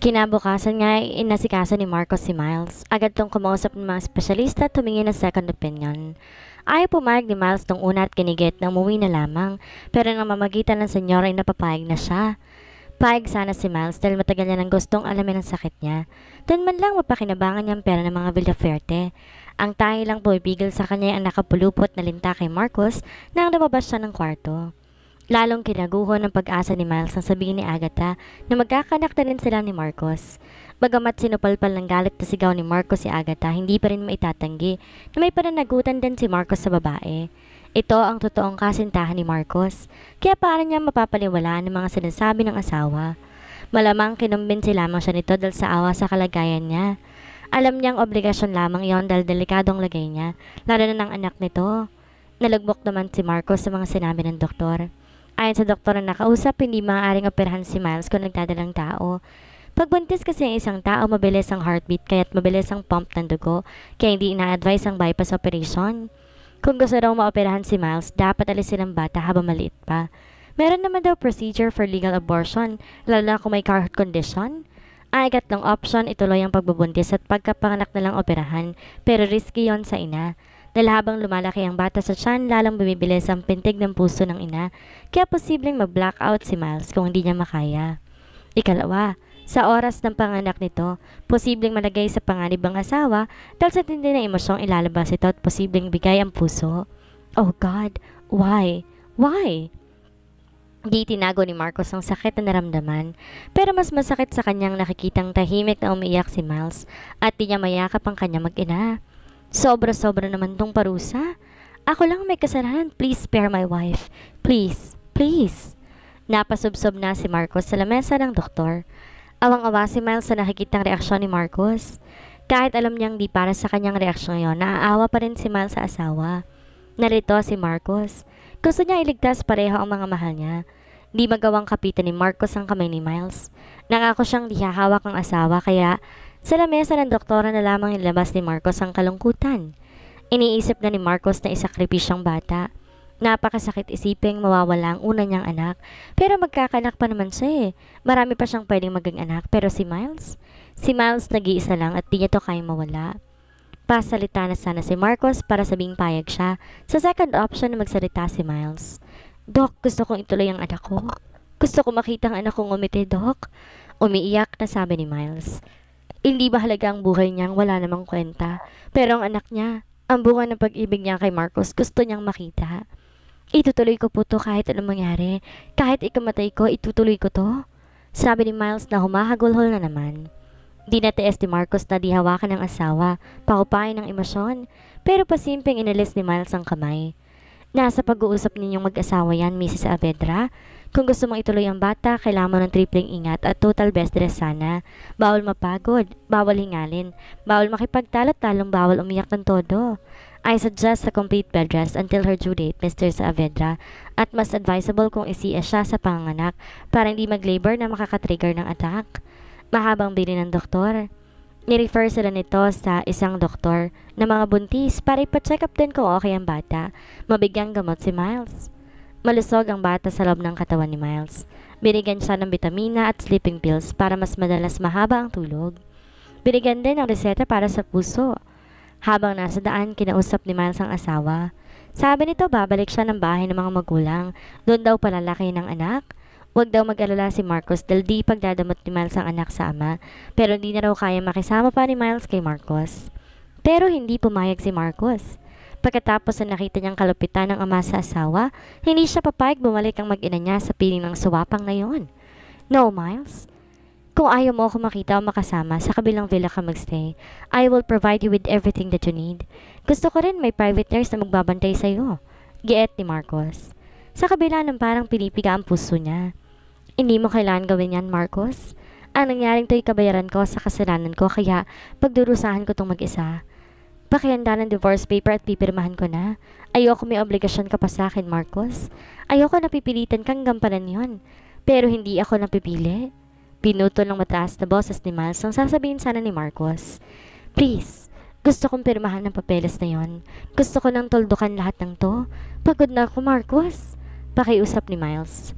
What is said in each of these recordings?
Kinabukasan nga ay inasikaso ni Marcos si Miles. Agad tong kumausap ng mga espesyalista at humingi ng second opinion. Ayaw pumayag ni Miles nung una at kinigit na umuwi na lamang, pero nang mamagitan ng senyor ay napapayag na siya. Paig sana si Miles dahil matagal niya nang gustong alamin ang sakit niya. Doon man lang mapakinabangan niya ang pera ng mga Villaferte. Ang tahi lang po ibigil sa kanya ang nakapulupot na linta kay Marcos nang lumabas siya ng kwarto. Lalong kinaguho ng pag-asa ni Miles ang sabihin ni Agatha na magkakanakta rin sila ni Marcos. Bagamat sinupalpal ng galit na sigaw ni Marcos si Agatha, hindi pa rin maitatanggi na may pananagutan din si Marcos sa babae. Ito ang totoong kasintahan ni Marcos, kaya paano niya mapapaliwalaan ng mga sinasabi ng asawa. Malamang kinumbinsi lamang siya nito dahil sa awa sa kalagayan niya. Alam niyang obligasyon lamang iyon dahil delikadong lagay niya, lalo na ng anak nito. Nalagbok naman si Marcos sa mga sinabi ng doktor. Ayon sa doktor na nakausap, hindi maaaring operahan si Miles kung nagdadalang tao. Pagbuntis kasi ang isang tao, mabilis ang heartbeat kaya't mabilis ang pump ng dugo, kaya hindi ina-advise ang bypass operation. Kung gusto daw maoperahan si Miles, dapat alisin ang bata habang maliit pa. Meron naman daw procedure for legal abortion, lalo na kung may heart condition. Ang ikatlong option, ituloy ang pagbubuntis at pagkapanganak na lang operahan, pero risky yon sa ina. Dahil habang lumalaki ang bata sa tiyan, lalang bumibilis ang pintig ng puso ng ina. Kaya posibleng mag-blackout si Miles kung hindi niya makaya. Ikalawa, sa oras ng panganak nito, posibleng malagay sa panganib ang asawa dahil sa tindi na emosyong ilalabas ito at posibleng bigay ang puso. Oh God, why? Why? Di tinago ni Marcos ang sakit na naramdaman, pero mas masakit sa kanyang nakikitang tahimik na umiyak si Miles at di niya mayakap ang kanyang mag-ina. Sobra-sobra naman tong parusa. Ako lang may kasalanan. Please spare my wife. Please, please. Napasubsob na si Marcos sa lamesa ng doktor. Awang-awa si Miles sa nakikitang reaksyon ni Marcos. Kahit alam niyang di para sa kanyang reaksyon yon, naaawa pa rin si Miles sa asawa. Narito si Marcos. Gusto niya iligtas pareho ang mga mahal niya. Di magawang kapitan ni Marcos ang kamay ni Miles. Nangako siyang di hahawak ang asawa kaya sa lamesa ng doktora na lamang inilabas ni Marcos ang kalungkutan. Iniisip na ni Marcos na siyang bata. Napakasakit isipin mawawala ang una niyang anak, pero magkakanak pa naman siya eh. Marami pa siyang pwedeng maging anak, pero si Miles? Si Miles nag-iisa lang at di niya to kayang mawala. Pasalita na sana si Marcos para sabing payag siya sa second option na magsalita si Miles. Doc, gusto kong ituloy ang anak ko. Gusto ko makita ang anak kong umiti, Doc. Umiiyak na sabi ni Miles. Hindi mahalaga ang buhay niya, wala namang kwenta. Pero ang anak niya, ang bunga ng pag-ibig niya kay Marcos, gusto niyang makita. Itutuloy ko po to kahit anong mangyari. Kahit ikamatay ko, itutuloy ko to. Sabi ni Miles na humahagulhol na naman. Di natiis ni Marcos na dihawakan ng asawa, pakupain ng emosyon, pero pasimpeng inalis ni Miles ang kamay. Nasa pag-uusap ninyong mag-asawa yan, Mrs. Avedra. Kung gusto mong ituloy ang bata, kailangan mo ng tripling ingat at total best dress sana. Bawal mapagod, bawal hingalin, bawal makipagtalat talong bawal umiyak ng todo. I suggest a complete bed rest until her due date, Mr. Saavedra, at mas advisable kung isiya siya sa panganak para hindi mag-labor na makakatrigger ng attack. Mahabang bili ng doktor. Ni-refer sila nito sa isang doktor na mga buntis para ipa-check up din kung okay ang bata. Mabigyang gamot si Miles. Malusog ang bata sa loob ng katawan ni Miles. Binigyan siya ng bitamina at sleeping pills para mas madalas mahaba ang tulog. Binigyan din ng reseta para sa puso. Habang nasa daan, kinausap ni Miles ang asawa. Sabi nito babalik siya ng bahay ng mga magulang. Doon daw palalaki ng anak. Huwag daw mag-alala si Marcos dahil di pagdadamot ni Miles ang anak sa ama. Pero hindi na raw kaya makisama pa ni Miles kay Marcos. Pero hindi pumayag si Marcos. Pagkatapos na nakita niyang kalupitan ng ama sa asawa, hindi siya papayag bumalik ang mag-ina niya sa piling ng suwapang na yon. No, Miles. Kung ayaw mo ako makita o makasama, sa kabilang villa ka magstay. I will provide you with everything that you need. Gusto ko rin may private nurse na magbabantay sa iyo. Giet ni Marcos. Sa kabila ng parang pinipiga ang puso niya. Hindi mo kailangan gawin yan, Marcos. Ang nangyaring to'y kabayaran ko sa kasalanan ko kaya pagdurusahan ko tong mag-isa. Pakihanda ng divorce paper at pipirmahan ko na. Ayoko may obligasyon ka pa sa akin, Marcos. Ayoko napipilitan kang gampanan yon. Pero hindi ako napipili. Pinuto ng mataas na boses ni Miles ang sasabihin sana ni Marcos. Please, gusto kong pirmahan ng papeles na yon. Gusto ko nang toldukan lahat ng to. Pagod na ako, Marcos. Pakiusap ni Miles.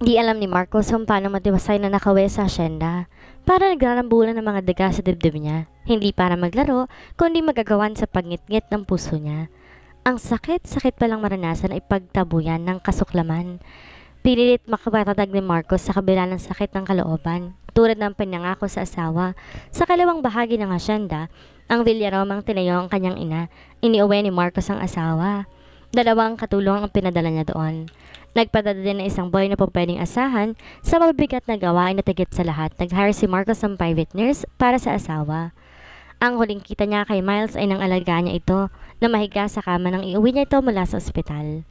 Di alam ni Marcos kung paano matiwasay na nakawe sa asyenda. Para nagrarambulan ng mga daga sa dibdib niya, hindi para maglaro, kundi magagawan sa pagngitngit ng puso niya. Ang sakit-sakit palang maranasan ay pagtabuyan ng kasuklaman. Pinilit makapatatag ni Marcos sa kabila ng sakit ng kalooban, tulad ng pinangako sa asawa. Sa kalawang bahagi ng asyenda, ang Villaromang tinayo ang kanyang ina, iniuwi ni Marcos ang asawa. Dalawang katulong ang pinadala niya doon. Nagpadala din ng isang boy na pong pwedeng asahan sa mabibigat na gawain na tigit sa lahat. Nag-hire si Marcos ng private nurse para sa asawa. Ang huling kita niya kay Miles ay nang alaga niya ito na mahiga sa kama nang iuwi niya ito mula sa ospital.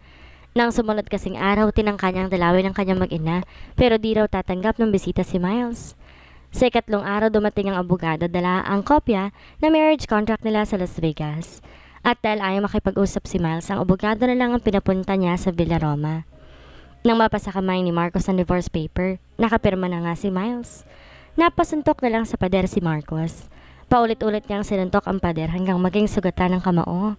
Nang sumunod kasing araw, tinangka niya ang dalawin ng kanyang mag-ina pero di raw tatanggap ng bisita si Miles. Sa ikatlong araw dumating ang abogado dala ang kopya na marriage contract nila sa Las Vegas. At dahil ayaw makipag-usap si Miles, ang abogado na lang ang pinapunta niya sa Villa Roma. Nang mapasa kamay ni Marcos ang divorce paper, nakapirma na nga si Miles. Napasuntok na lang sa pader si Marcos. Paulit-ulit niyang sinuntok ang pader hanggang maging sugatan ng kamao.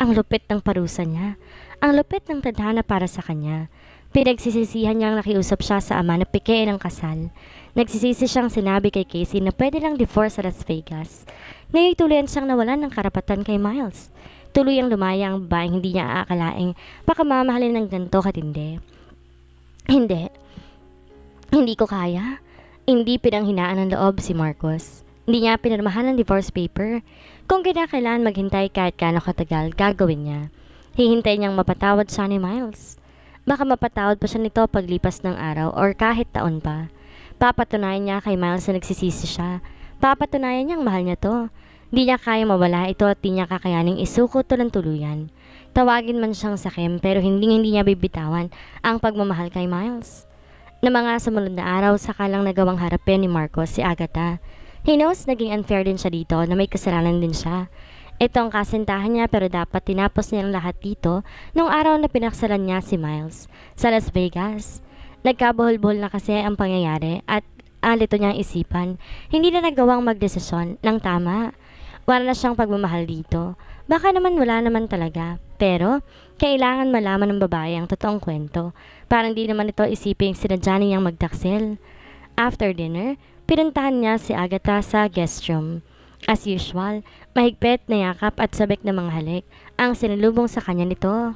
Ang lupit ng parusa niya. Ang lupit ng tadhana para sa kanya. Pinagsisisihan niyang nakiusap siya sa ama na pikein ng kasal. Nagsisisi siyang sinabi kay Casey na pwede lang divorce sa Las Vegas. Ngayon tuluyan siyang nawalan ng karapatan kay Miles. Tuluyang lumaya ang babaeng hindi niya aakalaing baka mamahalin ng ganito katindi. Hindi. Hindi ko kaya. Hindi pinanghinaan ng loob si Marcos. Hindi niya pinirmahan ang divorce paper. Kung kinakailangan maghintay kahit kano katagal, gagawin niya. Hihintay niyang mapatawad siya ni Miles. Baka mapatawad pa siya nito paglipas ng araw or kahit taon pa. Papatunayan niya kay Miles na nagsisisi siya. Papatunayan niyang mahal niya to. Hindi niya kaya mawala ito at di niya kakayaning isuko to ng tuluyan. Tawagin man siyang sakim pero hindi hindi niya bibitawan ang pagmamahal kay Miles. Na mga sumunod na araw, saka lang nagawang harapin ni Marcos si Agatha. He knows naging unfair din siya dito na may kasalanan din siya. Ito ang kasintahan niya pero dapat tinapos niya ang lahat dito nung araw na pinaksalan niya si Miles sa Las Vegas. Nagkabuhol-buhol na kasi ang pangyayari at alito niyang isipan. Hindi na nagawang magdesisyon ng tama. Wala na siyang pagmamahal dito. Baka naman wala naman talaga. Pero, kailangan malaman ng babae ang totoong kwento. Parang di naman ito isipin sinadya niyang magtaksil. After dinner, pinuntahan niya si Agatha sa guest room. As usual, mahigpit na yakap at sabik na mga halik ang sinulubong sa kanya nito.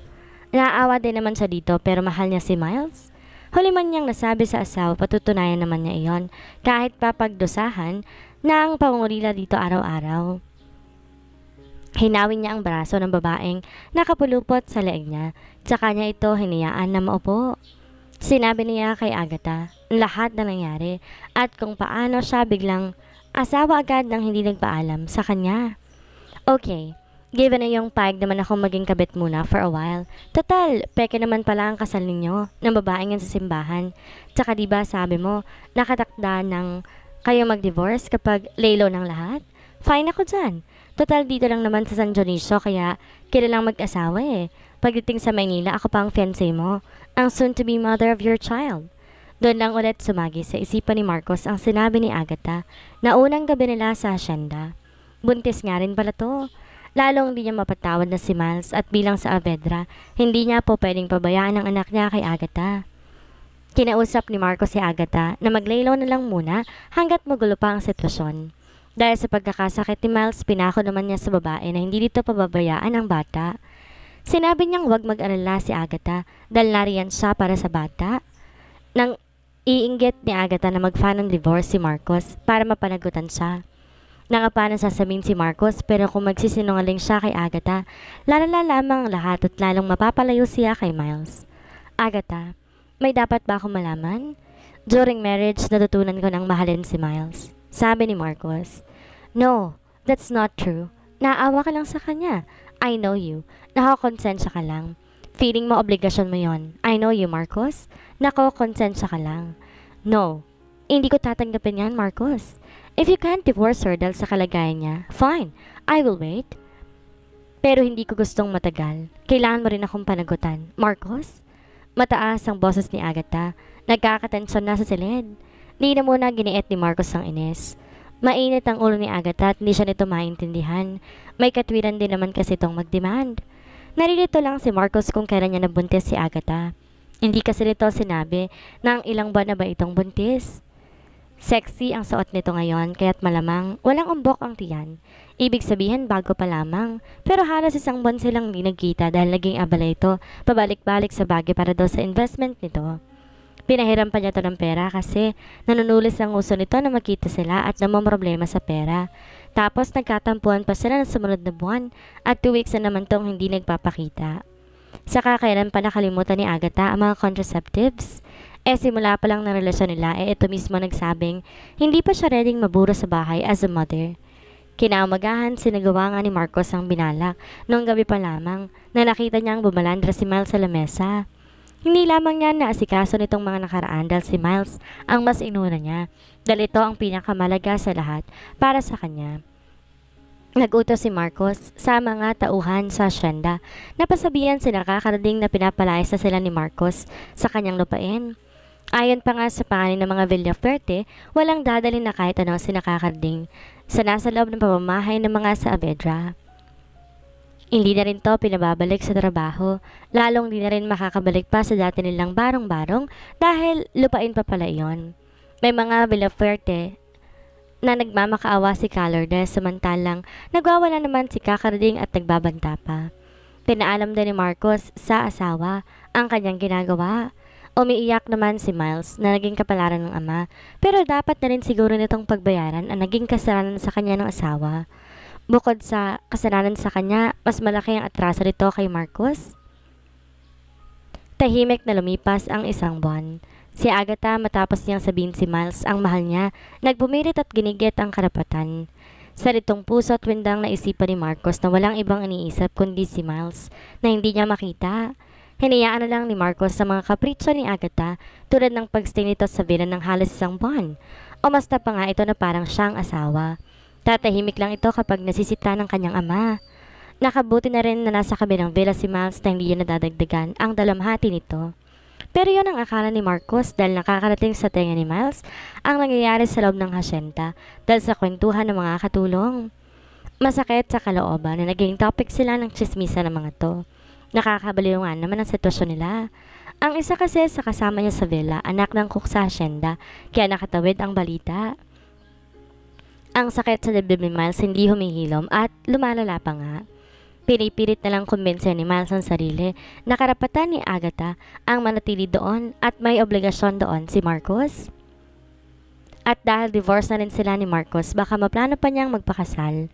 Naawa din naman siya dito pero mahal niya si Miles. Huli man niyang nasabi sa asawa, patutunayan naman niya iyon kahit papagdusahan na ang pangungulila dito araw-araw. Hinawin niya ang braso ng babaeng nakapulupot sa leeg niya. Tsaka niya ito hiniyaan na maupo. Sinabi niya kay Agatha lahat na nangyari at kung paano siya biglang asawa agad nang hindi nagpaalam sa kanya. Okay, given na yung pag naman ako maging kabit muna for a while. Total, peke naman pala ang kasal ninyo ng babaeng yan sa simbahan. Tsaka diba sabi mo, nakatakda ng kayo mag-divorce kapag laylo ng lahat? Fine ako dyan. Total dito lang naman sa San Dionisio kaya kilalang mag-asawa eh. Pagdating sa Manila, ako pa ang fiancé mo, ang soon-to-be mother of your child. Doon lang ulit sumagi sa isipan ni Marcos ang sinabi ni Agatha na unang gabi nila sa asyenda. Buntis nga rin pala to. Lalong hindi niya mapatawad na si Miles at bilang sa Avedra, hindi niya po pwedeng pabayaan ang anak niya kay Agatha. Kinausap ni Marcos si Agatha na maglaylaw na lang muna hanggat magulo pa ang sitwasyon. Dahil sa pagkakasakit ni Miles, pinako naman niya sa babae na hindi dito pababayaan ang bata. Sinabi niyang huwag mag-alala si Agatha dahil nariyan siya para sa bata. Nang iinggit ni Agatha na magfa ng divorce si Marcos para mapanagutan siya. Nangapa sasamin si Marcos pero kung magsisinungaling siya kay Agatha, lalala lamang lahat at lalong mapapalayo siya kay Miles. Agatha, may dapat ba akong malaman? During marriage, natutunan ko ng mahalin si Miles. Sabi ni Marcos, No, that's not true. Naawa ka lang sa kanya. I know you. Nakakonsensya ka lang. Feeling mo obligasyon mo yon. I know you, Marcos. Nakakonsensya ka lang. No, hindi ko tatanggapin yan, Marcos. If you can't divorce her dahil sa kalagayan niya, fine, I will wait. Pero hindi ko gustong matagal. Kailangan mo rin akong panagutan. Marcos? Mataas ang boses ni Agatha. Nagkakatensyon na sa silid. Di na muna giniet ni Marcos ang Ines. Mainit ang ulo ni Agatha at hindi siya nito maintindihan. May katwiran din naman kasi itong mag-demand. Naririto lang si Marcos kung kailan niya nabuntis si Agatha. Hindi kasi nito sinabi na ang ilang buwan na ba itong buntis. Sexy ang suot nito ngayon kaya't malamang walang umbok ang tiyan. Ibig sabihin bago pa lamang pero halos isang buwan silang hindi nagkita dahil naging abala ito pabalik-balik sa bagay para daw sa investment nito. Pinahiram pa niya to ng pera kasi nanunulis ang uso nito na makita sila at problema sa pera. Tapos nagkatampuan pa sila ng sumunod na buwan at two weeks na naman tong hindi nagpapakita. Saka kailan pa nakalimutan ni Agatha ang mga contraceptives? Eh simula pa lang ng relasyon nila eh ito mismo nagsabing hindi pa siya ready mabura sa bahay as a mother. Kinaumagahan, sinagawa nga ni Marcos ang binalak noong gabi pa lamang na nakita niya ang bumalandra si Mel sa lamesa. Hindi lamang yan naasikaso nitong mga nakaraan dahil si Miles ang mas inuna niya dahil ito ang pinakamalaga sa lahat para sa kanya. Nagutos si Marcos sa mga tauhan sa asyenda na pasabihan sila kakarating na pinapalayas na sila ni Marcos sa kanyang lupain. Ayon pa nga sa panin ng mga Villaferte, walang dadalhin na kahit anong sinakakarding sa nasa loob ng pamamahay ng mga Saavedra. Hindi na rin to pinababalik sa trabaho, lalong di na rin makakabalik pa sa dati nilang barong-barong dahil lupain pa pala iyon. May mga bilafuerte na nagmamakaawa si Calordes samantalang nagwawala naman si Kakarding at nagbabanta pa. Pinaalam din ni Marcos sa asawa ang kanyang ginagawa. Umiiyak naman si Miles na naging kapalaran ng ama pero dapat na rin siguro nitong pagbayaran ang naging kasalanan sa kanya ng asawa. Bukod sa kasalanan sa kanya, mas malaki ang atraso nito kay Marcos. Tahimik na lumipas ang isang buwan. Si Agatha matapos niyang sabihin si Miles ang mahal niya, nagbumirit at ginigit ang karapatan. Sa ritong puso at windang naisipan ni Marcos na walang ibang iniisip kundi si Miles na hindi niya makita. Hinayaan na lang ni Marcos sa mga kapritso ni Agatha tulad ng pagstay nito sa villa ng halos isang buwan. O mas na pa nga ito na parang siyang asawa. Tatahimik lang ito kapag nasisita ng kanyang ama. Nakabuti na rin na nasa kabilang villa si Miles na hindi na dadagdagan ang dalamhati nito. Pero yun ang akala ni Marcos dahil nakakarating sa tenga ni Miles ang nangyayari sa loob ng hasyenda dahil sa kwentuhan ng mga katulong. Masakit sa kalooban na naging topic sila ng chismisa ng mga to. Nakakabaliw naman ang sitwasyon nila. Ang isa kasi sa kasama niya sa villa, anak ng cook sa hasyenda, kaya nakatawid ang balita. Ang sakit sa dibdib ni Miles hindi humihilom at lumalala pa nga. Pinipilit na lang kumbinsa ni Miles ang sarili na karapatan ni Agatha ang manatili doon at may obligasyon doon si Marcos. At dahil divorce na rin sila ni Marcos, baka maplano pa niyang magpakasal.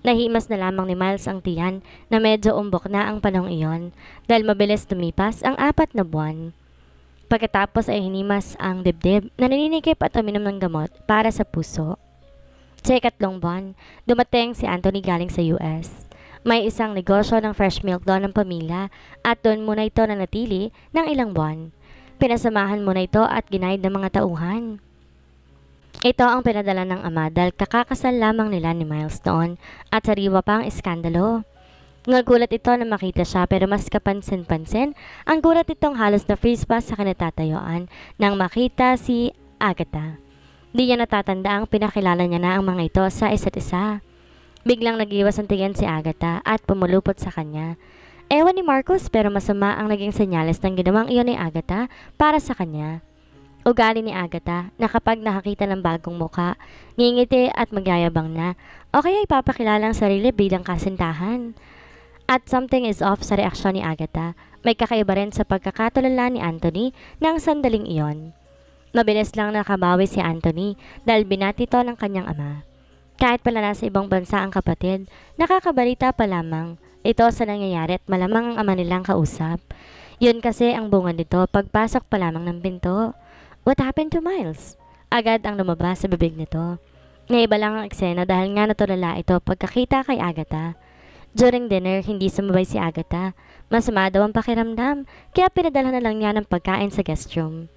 Nahimas na lamang ni Miles ang tiyan na medyo umbok na ang panong iyon dahil mabilis tumipas ang apat na buwan. Pagkatapos ay hinimas ang dibdib na naninikip at uminom ng gamot para sa puso. Sa ikatlong buwan, dumating si Anthony galing sa US. May isang negosyo ng fresh milk doon ng pamilya at doon muna ito nanatili ng ilang buwan. Pinasamahan muna ito at ginayad ng mga tauhan. Ito ang pinadala ng amadal kakakasal lamang nila ni Miles noon at sariwa pa ang iskandalo. Nagulat ito na makita siya pero mas kapansin-pansin ang gulat itong halos na freeze pa sa kanitatayuan nang makita si Agatha. Di niya natatanda ang pinakilala niya na ang mga ito sa isa't isa. Biglang nagiwas ang tingin si Agatha at pumulupot sa kanya. Ewan ni Marcos pero masama ang naging senyales ng ginawang iyon ni Agatha para sa kanya. Ugali ni Agatha na kapag nakakita ng bagong muka, ngingiti at magyayabang na o kaya ipapakilala ang sarili bilang kasintahan. At something is off sa reaksyon ni Agatha. May kakaiba rin sa pagkakatulala ni Anthony ng sandaling iyon. Mabilis lang nakabawi si Anthony dahil binati to ng kanyang ama. Kahit pala nasa ibang bansa ang kapatid, nakakabalita pa lamang ito sa nangyayari at malamang ang ama nilang kausap. Yun kasi ang bunga nito pagpasok pa lamang ng pinto. What happened to Miles? Agad ang lumabas sa bibig nito. Naiba lang ang eksena dahil nga natulala ito pagkakita kay Agatha. During dinner, hindi sumabay si Agatha. Masama daw ang pakiramdam, kaya pinadala na lang niya ng pagkain sa guest room.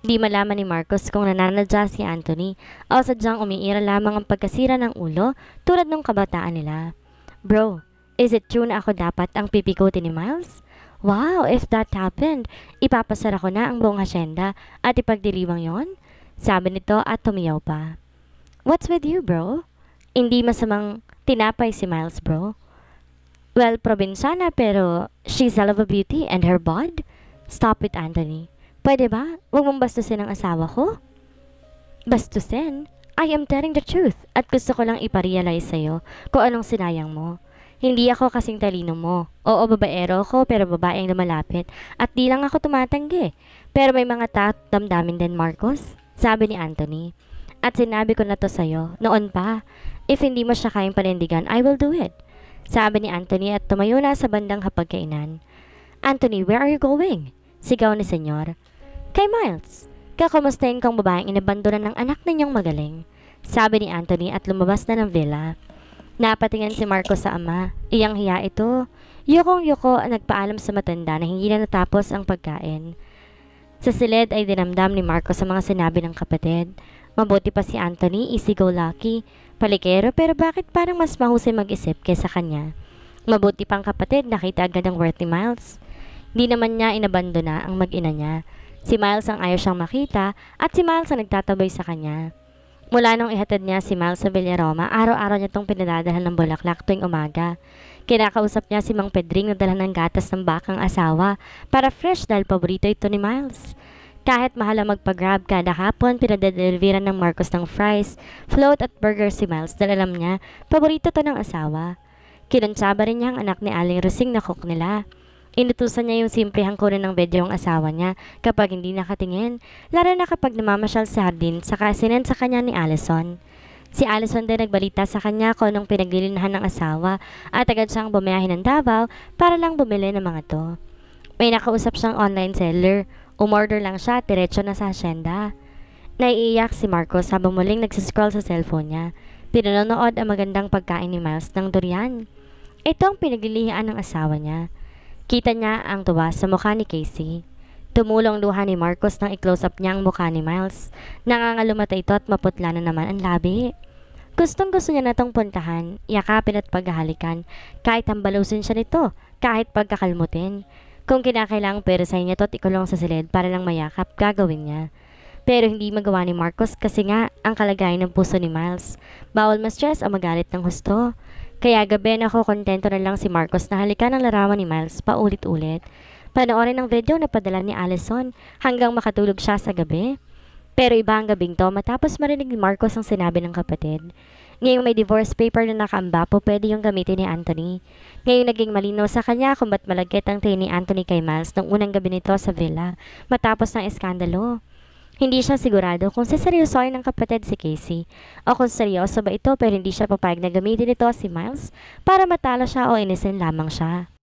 Di malaman ni Marcos kung nananadya si Anthony o sadyang umiira lamang ang pagkasira ng ulo tulad ng kabataan nila. Bro, is it true na ako dapat ang pipikutin ni Miles? Wow, if that happened, ipapasara ko na ang buong hasyenda at ipagdiriwang yon? Sabi nito at tumiyaw pa. What's with you, bro? Hindi masamang tinapay si Miles, bro. Well, probinsana pero she's a love of beauty and her bod? Stop it, Anthony. Pwede ba? Huwag mong bastusin ang asawa ko? Bastusin? I am telling the truth at gusto ko lang iparealize sa'yo kung anong sinayang mo. Hindi ako kasing talino mo. Oo, babaero ko pero babaeng lumalapit at di lang ako tumatanggi. Pero may mga taot damdamin din, Marcos, sabi ni Anthony. At sinabi ko na to sa'yo, noon pa. If hindi mo siya kayang panindigan, I will do it. Sabi ni Anthony at tumayo na sa bandang hapagkainan. Anthony, where are you going? Sigaw ni Senyor. Kay Miles, kakamustahin kang babaeng inabandonan ng anak ninyong magaling, sabi ni Anthony at lumabas na ng villa. Napatingin si Marco sa ama. Iyang hiya ito. Yukong-yuko ang nagpaalam sa matanda na hindi na natapos ang pagkain. Sa silid ay dinamdam ni Marco sa mga sinabi ng kapatid. Mabuti pa si Anthony, easy-go-lucky, palikero pero bakit parang mas mahusay mag-isip kaysa kanya? Mabuti pang kapatid, nakita agad ang worthy Miles. Hindi naman niya inabandona ang mag-ina niya. Si Miles ang ayaw siyang makita at si Miles ang nagtatabay sa kanya. Mula nung ihatid niya si Miles sa Villaroma, araw-araw niya itong pinadadalhan ng bulaklak tuwing umaga. Kinakausap niya si Mang Pedring na dalhan ng gatas ng bakang asawa para fresh dahil paborito ito ni Miles. Kahit mahala ang grab kada hapon, pinadadeliveran ng Marcos ng fries, float at burger si Miles dahil alam niya, paborito to ng asawa. Kinuntsaba rin niya ang anak ni Aling Rosing na cook nila. Inutusan niya yung simplehang kunin ng bedya yung asawa niya kapag hindi nakatingin, lalo na kapag namamasyal si Hardin sa kasinan sa kanya ni Allison. Si Allison din nagbalita sa kanya kung anong pinaglilinahan ng asawa at agad siyang bumiyahin ng Davao para lang bumili ng mga to. May nakausap siyang online seller. Umorder lang siya, diretso na sa asyenda. Naiiyak si Marcos habang muling nagsiscroll sa cellphone niya. Pinanonood ang magandang pagkain ni Miles ng durian. Ito ang pinaglilihaan ng asawa niya. Kita niya ang tuwa sa mukha ni Casey. Tumulong luha ni Marcos nang i-close up niya ang mukha ni Miles. Nangangalumata ito at maputla na naman ang labi. Gustong gusto niya na itong puntahan, yakapin at paghahalikan, kahit hambalusin siya nito, kahit pagkakalmutin. Kung kinakailangang pero sa niya ito at ikulong sa silid para lang mayakap, gagawin niya. Pero hindi magawa ni Marcos kasi nga ang kalagayan ng puso ni Miles. Bawal ma-stress o magalit ng husto. Kaya gabi na ako kontento na lang si Marcos na halikan ang larawan ni Miles paulit-ulit. Panoorin ang video na padala ni Allison hanggang makatulog siya sa gabi. Pero iba ang gabing to matapos marinig ni Marcos ang sinabi ng kapatid. Ngayong may divorce paper na nakaamba po pwede yung gamitin ni Anthony. Ngayong naging malinaw sa kanya kung ba't malagkit ang tingin ni Anthony kay Miles nung unang gabi nito sa villa matapos ng eskandalo. Hindi siya sigurado kung siseryosoy ng kapatid si Casey o kung seryoso ba ito pero hindi siya papayag na gamitin ito si Miles para matalo siya o inisin lamang siya.